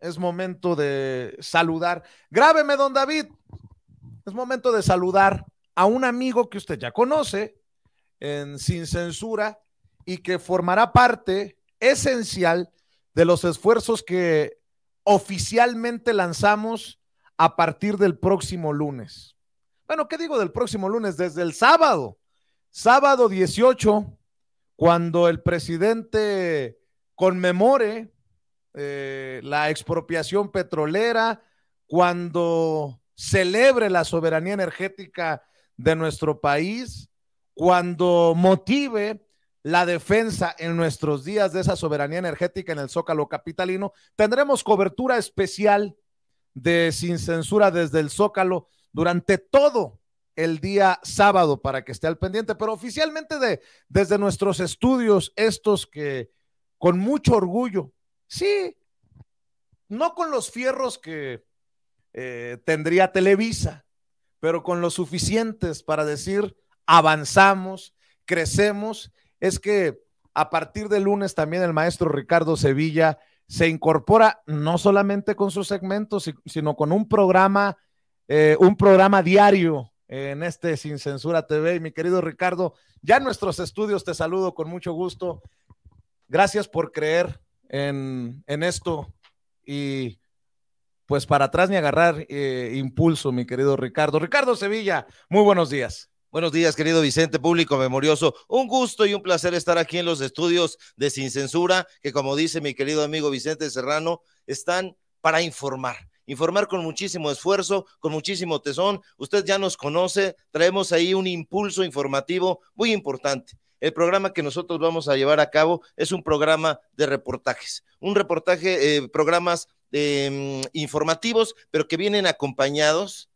es momento de saludar. Grábeme, don David. Es momento de saludar a un amigo que usted ya conoce en Sin Censura y que formará parte esencial de los esfuerzos que oficialmente lanzamos a partir del próximo lunes. Bueno, ¿qué digo del próximo lunes? Desde el sábado, sábado 18, cuando el presidente conmemore eh, la expropiación petrolera, cuando celebre la soberanía energética de nuestro país, cuando motive la defensa en nuestros días de esa soberanía energética en el Zócalo Capitalino, tendremos cobertura especial de Sin Censura desde el Zócalo durante todo el día sábado para que esté al pendiente, pero oficialmente de, desde nuestros estudios, estos que con mucho orgullo Sí, no con los fierros que eh, tendría Televisa, pero con los suficientes para decir avanzamos, crecemos. Es que a partir de lunes también el maestro Ricardo Sevilla se incorpora no solamente con sus segmentos, sino con un programa, eh, un programa diario en este Sin Censura TV. Y mi querido Ricardo, ya en nuestros estudios te saludo con mucho gusto. Gracias por creer en, en esto y pues para atrás ni agarrar eh, impulso, mi querido Ricardo. Ricardo Sevilla, muy buenos días. Buenos días, querido Vicente, público memorioso. Un gusto y un placer estar aquí en los estudios de Sin Censura, que como dice mi querido amigo Vicente Serrano, están para informar informar con muchísimo esfuerzo, con muchísimo tesón. Usted ya nos conoce, traemos ahí un impulso informativo muy importante. El programa que nosotros vamos a llevar a cabo es un programa de reportajes, un reportaje, eh, programas em, informativos, pero que vienen acompañados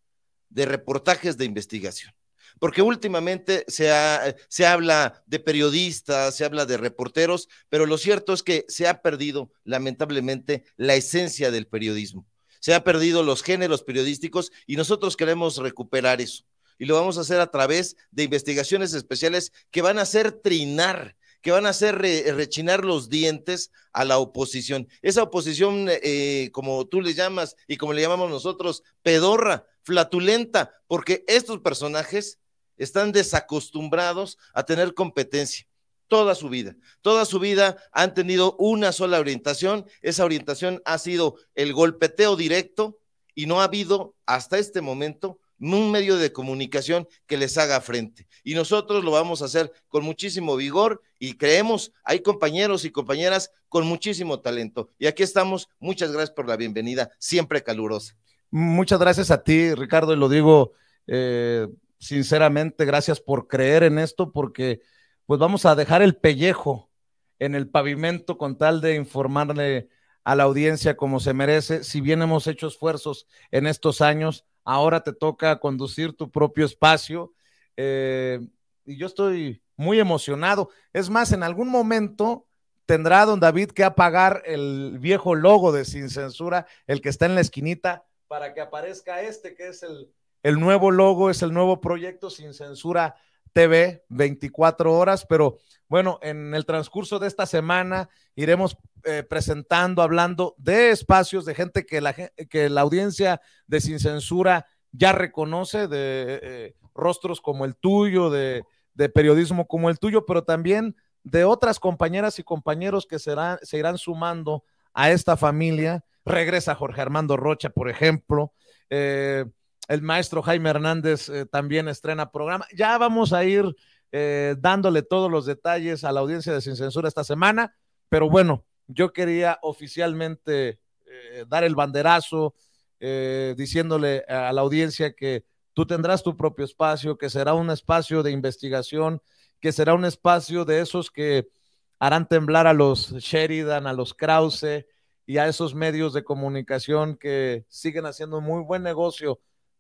de reportajes de investigación porque últimamente se, eh, se, habla de periodistas, se habla de reporteros, pero lo cierto es que se ha perdido lamentablemente la esencia del periodismo. Se ha perdido los géneros periodísticos y nosotros queremos recuperar eso y lo vamos a hacer a través de investigaciones especiales que van a hacer trinar que van a hacer rechinar los dientes a la oposición. Esa oposición, eh, como tú le llamas y como le llamamos nosotros, pedorra, flatulenta, porque estos personajes están desacostumbrados a tener competencia toda su vida. Toda su vida han tenido una sola orientación. Esa orientación ha sido el golpeteo directo y no ha habido hasta este momento un medio de comunicación que les haga frente. Y nosotros lo vamos a hacer con muchísimo vigor y creemos, hay compañeros y compañeras con muchísimo talento. Y aquí estamos. Muchas gracias por la bienvenida, siempre calurosa. Muchas gracias a ti, Ricardo, y lo digo eh, sinceramente, gracias por creer en esto, porque pues vamos a dejar el pellejo en el pavimento con tal de informarle a la audiencia como se merece. Si bien hemos hecho esfuerzos en estos años, ahora te toca conducir tu propio espacio. Eh, y yo estoy muy emocionado. Es más, en algún momento tendrá don David que apagar el viejo logo de Sin Censura, el que está en la esquinita, para que aparezca este, que es el, el nuevo logo, es el nuevo proyecto Sin Censura TV 24 horas, pero bueno, en el transcurso de esta semana iremos eh, presentando, hablando de espacios, de gente que la, que la audiencia de Sin Censura ya reconoce, de eh, rostros como el tuyo, de, periodismo como el tuyo, pero también de otras compañeras y compañeros que serán, se irán sumando a esta familia. Regresa Jorge Armando Rocha, por ejemplo. Eh, el maestro Jaime Hernández eh, también estrena programa. Ya vamos a ir eh, dándole todos los detalles a la audiencia de Sin Censura esta semana, pero bueno, yo quería oficialmente eh, dar el banderazo diciéndole a la audiencia que tú tendrás tu propio espacio, que será un espacio de investigación, que será un espacio de esos que harán temblar a los Sheridan, a los Krause y a esos medios de comunicación que siguen haciendo muy buen negocio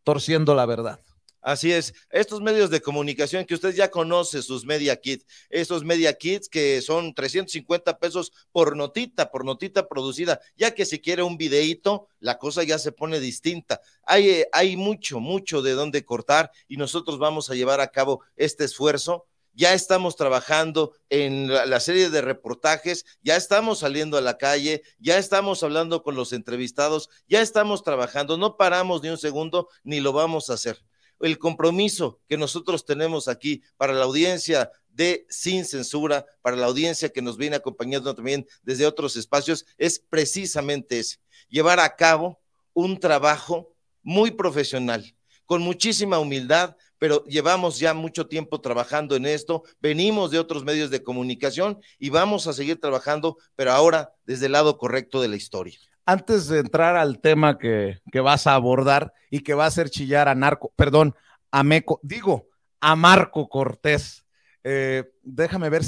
torciendo la verdad. Así es, estos medios de comunicación que usted ya conoce, sus media kits, estos media kits que son 350 pesos por notita, por notita producida, ya que si quiere un videíto, la cosa ya se pone distinta. Hay, eh, hay mucho, mucho de dónde cortar y nosotros vamos a llevar a cabo este esfuerzo ya estamos trabajando en la, serie de reportajes, ya estamos saliendo a la calle, ya estamos hablando con los entrevistados, ya estamos trabajando, no paramos ni un segundo ni lo vamos a hacer. El compromiso que nosotros tenemos aquí para la audiencia de Sin Censura, para la audiencia que nos viene acompañando también desde otros espacios, es precisamente ese, llevar a cabo un trabajo muy profesional, con muchísima humildad, pero llevamos ya mucho tiempo trabajando en esto, venimos de otros medios de comunicación y vamos a seguir trabajando, pero ahora desde el lado correcto de la historia. Antes de entrar al tema que, que vas a abordar y que va a ser chillar a Narco, perdón, a Meco, digo, a Marco Cortés, eh, déjame ver si...